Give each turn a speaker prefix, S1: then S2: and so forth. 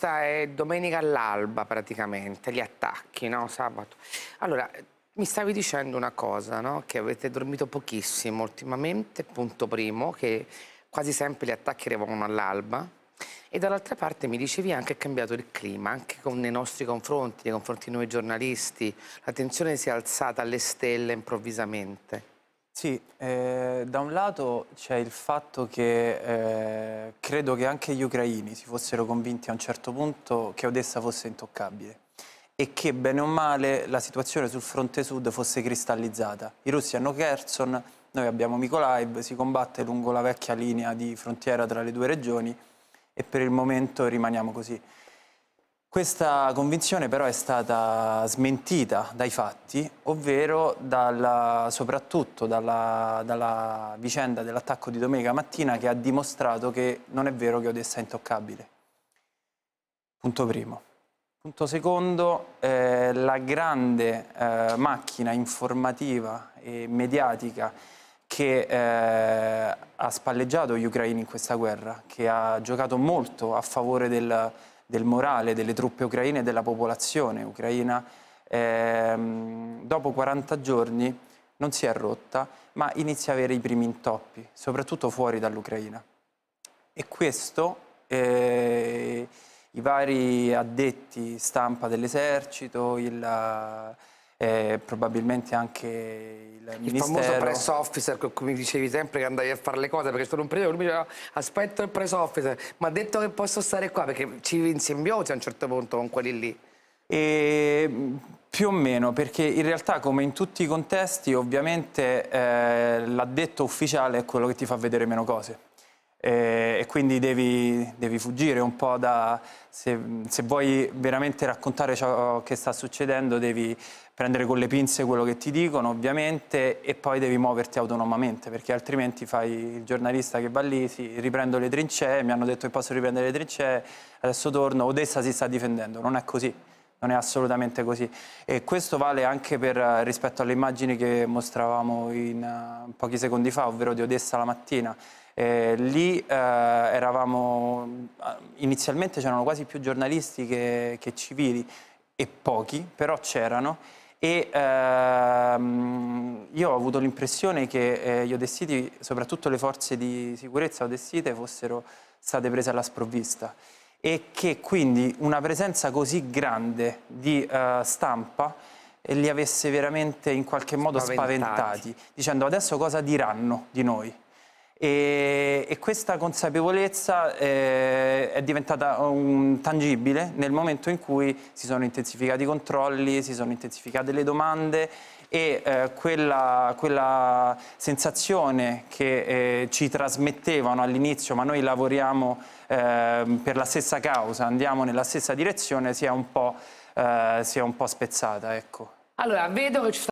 S1: Questa è domenica all'alba praticamente, gli attacchi, no? Sabato. Allora, mi stavi dicendo una cosa, no? Che avete dormito pochissimo ultimamente, punto primo, che quasi sempre gli attacchi arrivavano all'alba. E dall'altra parte mi dicevi anche che è cambiato il clima, anche con, nei nostri confronti, nei confronti di noi giornalisti. La tensione si è alzata alle stelle improvvisamente.
S2: Sì, eh, da un lato c'è il fatto che eh, credo che anche gli ucraini si fossero convinti a un certo punto che Odessa fosse intoccabile e che bene o male la situazione sul fronte sud fosse cristallizzata. I russi hanno Kherson, noi abbiamo Mykolaiv, si combatte lungo la vecchia linea di frontiera tra le due regioni e per il momento rimaniamo così. Questa convinzione però è stata smentita dai fatti, ovvero dalla, soprattutto dalla, dalla vicenda dell'attacco di domenica mattina che ha dimostrato che non è vero che Odessa è intoccabile. Punto primo. Punto secondo, eh, la grande eh, macchina informativa e mediatica che eh, ha spalleggiato gli ucraini in questa guerra, che ha giocato molto a favore del del morale delle truppe ucraine e della popolazione ucraina, ehm, dopo 40 giorni non si è rotta, ma inizia a avere i primi intoppi, soprattutto fuori dall'Ucraina. E questo eh, i vari addetti stampa dell'esercito, il eh, probabilmente anche il,
S1: il famoso press officer, come dicevi sempre, che andavi a fare le cose, perché sono un periodo lui mi diceva aspetto il press officer, ma ha detto che posso stare qua, perché ci vivi in simbiosi a un certo punto con quelli lì.
S2: E, più o meno, perché in realtà come in tutti i contesti ovviamente eh, l'addetto ufficiale è quello che ti fa vedere meno cose. Eh, e quindi devi, devi, fuggire un po' da... Se, se, vuoi veramente raccontare ciò che sta succedendo devi prendere con le pinze quello che ti dicono ovviamente e poi devi muoverti autonomamente perché altrimenti fai il giornalista che va lì, sì, riprendo le trincee, mi hanno detto che posso riprendere le trincee, adesso torno, Odessa si sta difendendo, non è così non è assolutamente così. E questo vale anche per, eh, rispetto alle immagini che mostravamo in, uh, pochi secondi fa, ovvero di Odessa la mattina. Eh, lì eh, eravamo, eh, inizialmente c'erano quasi più giornalisti che, che civili, e pochi, però c'erano. E ehm, io ho avuto l'impressione che eh, gli odessiti, soprattutto le forze di sicurezza odessite, fossero state prese alla sprovvista e che quindi una presenza così grande di uh, stampa eh, li avesse veramente in qualche modo spaventati. spaventati, dicendo adesso cosa diranno di noi. E e questa consapevolezza eh, è diventata um, tangibile nel momento in cui si sono intensificati i controlli, si sono intensificate le domande e eh, quella, quella, sensazione che eh, ci trasmettevano all'inizio, ma noi lavoriamo eh, per la stessa causa, andiamo nella stessa direzione, si è un po', eh, si è un po spezzata. Ecco.
S1: Allora, vedo
S2: che ci sta